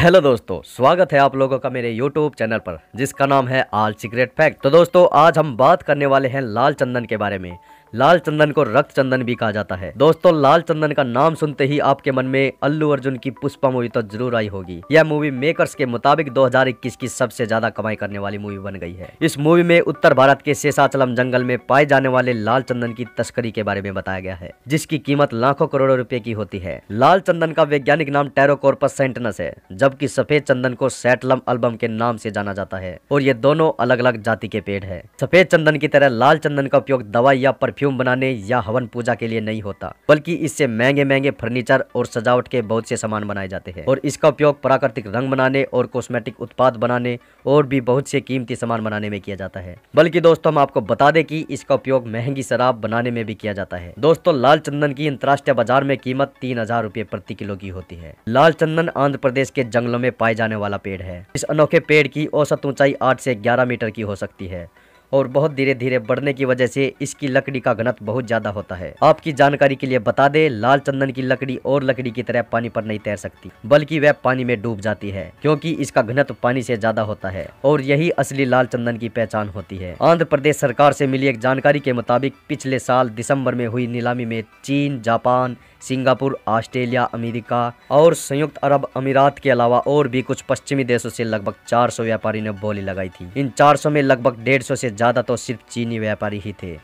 hello दोस्तों स्वागत है आप लोगों का मेरे यूट्यूब चैनल पर जिसका नाम है आल सीक्रेट फैक्ट तो दोस्तों आज हम बात करने वाले हैं लाल चंदन के बारे में लाल चंदन को रक्त चंदन भी कहा जाता है दोस्तों लाल चंदन का नाम सुनते ही आपके मन में अल्लू अर्जुन की पुष्पा मूवी तो जरूर आई होगी यह मूवी मेकर्स के मुताबिक 2021 की सबसे ज्यादा कमाई करने वाली मूवी बन गई है इस मूवी में उत्तर भारत के शेषाचलम जंगल में पाए जाने वाले लाल चंदन की तस्करी के बारे में बताया गया है जिसकी कीमत लाखों करोड़ों रूपए की होती है लाल चंदन का वैज्ञानिक नाम टेरोकोर्पस सेंटनस है जबकि सफेद चंदन को सैटलम अल्बम के नाम से जाना जाता है और ये दोनों अलग अलग जाति के पेड़ है सफेद चंदन की तरह लाल चंदन का उपयोग दवाई या परफ्यूम बनाने या हवन पूजा के लिए नहीं होता बल्कि इससे महंगे महंगे फर्नीचर और सजावट के बहुत से सामान बनाए जाते हैं और इसका उपयोग प्राकृतिक रंग बनाने और कॉस्मेटिक उत्पाद बनाने और भी बहुत से कीमती सामान बनाने में किया जाता है बल्कि दोस्तों हम आपको बता दें कि इसका उपयोग महंगी शराब बनाने में भी किया जाता है दोस्तों लाल चंदन की अंतर्राष्ट्रीय बाजार में कीमत तीन हजार रूपए प्रति किलो की होती है लाल चंदन आंध्र प्रदेश के जंगलों में पाए जाने वाला पेड़ है इस अनोखे पेड़ की औसत ऊंचाई आठ से ग्यारह मीटर की हो सकती है और बहुत धीरे धीरे बढ़ने की वजह से इसकी लकड़ी का घनत्व बहुत ज़्यादा होता है आपकी जानकारी के लिए बता दे लाल चंदन की लकड़ी और लकड़ी की तरह पानी पर नहीं तैर सकती बल्कि वह पानी में डूब जाती है क्योंकि इसका घनत्व पानी से ज्यादा होता है और यही असली लाल चंदन की पहचान होती है आंध्र प्रदेश सरकार से मिली एक जानकारी के मुताबिक पिछले साल दिसंबर में हुई नीलामी में चीन जापान सिंगापुर ऑस्ट्रेलिया अमेरिका और संयुक्त अरब अमीरात के अलावा और भी कुछ पश्चिमी देशों से लगभग 400 व्यापारी ने बोली लगाई थी इन 400 में लगभग 150 से ज़्यादा तो सिर्फ चीनी व्यापारी ही थे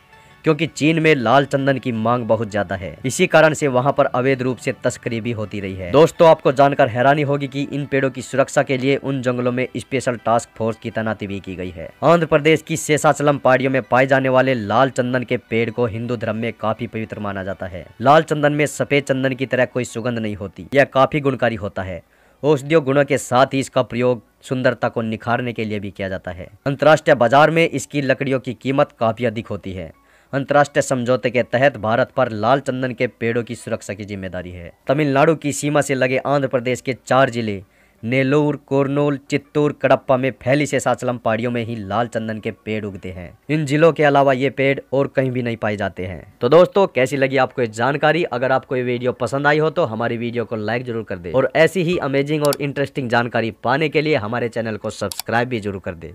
क्योंकि चीन में लाल चंदन की मांग बहुत ज्यादा है इसी कारण से वहाँ पर अवैध रूप से तस्करी भी होती रही है दोस्तों आपको जानकर हैरानी होगी कि इन पेड़ों की सुरक्षा के लिए उन जंगलों में स्पेशल टास्क फोर्स की तैनाती भी की गई है आंध्र प्रदेश की शेषाचलम पहाड़ियों में पाए जाने वाले लाल चंदन के पेड़ को हिंदू धर्म में काफी पवित्र माना जाता है लाल चंदन में सफेद चंदन की तरह कोई सुगंध नहीं होती यह काफी गुणकारी होता है औषधियों गुणों के साथ ही इसका प्रयोग सुंदरता को निखारने के लिए भी किया जाता है अंतर्राष्ट्रीय बाजार में इसकी लकड़ियों की कीमत काफ़ी अधिक होती है अंतर्राष्ट्रीय समझौते के तहत भारत पर लाल चंदन के पेड़ों की सुरक्षा की जिम्मेदारी है तमिलनाडु की सीमा से लगे आंध्र प्रदेश के चार जिले नेलोर कोरनोल चित्तूर कड़प्पा में फैली शेषाचलम पहाड़ियों में ही लाल चंदन के पेड़ उगते हैं इन जिलों के अलावा ये पेड़ और कहीं भी नहीं पाए जाते हैं तो दोस्तों कैसी लगी आपको ये जानकारी अगर आपको ये वीडियो पसंद आई हो तो हमारी वीडियो को लाइक जरूर कर दे और ऐसी ही अमेजिंग और इंटरेस्टिंग जानकारी पाने के लिए हमारे चैनल को सब्सक्राइब भी जरूर कर दे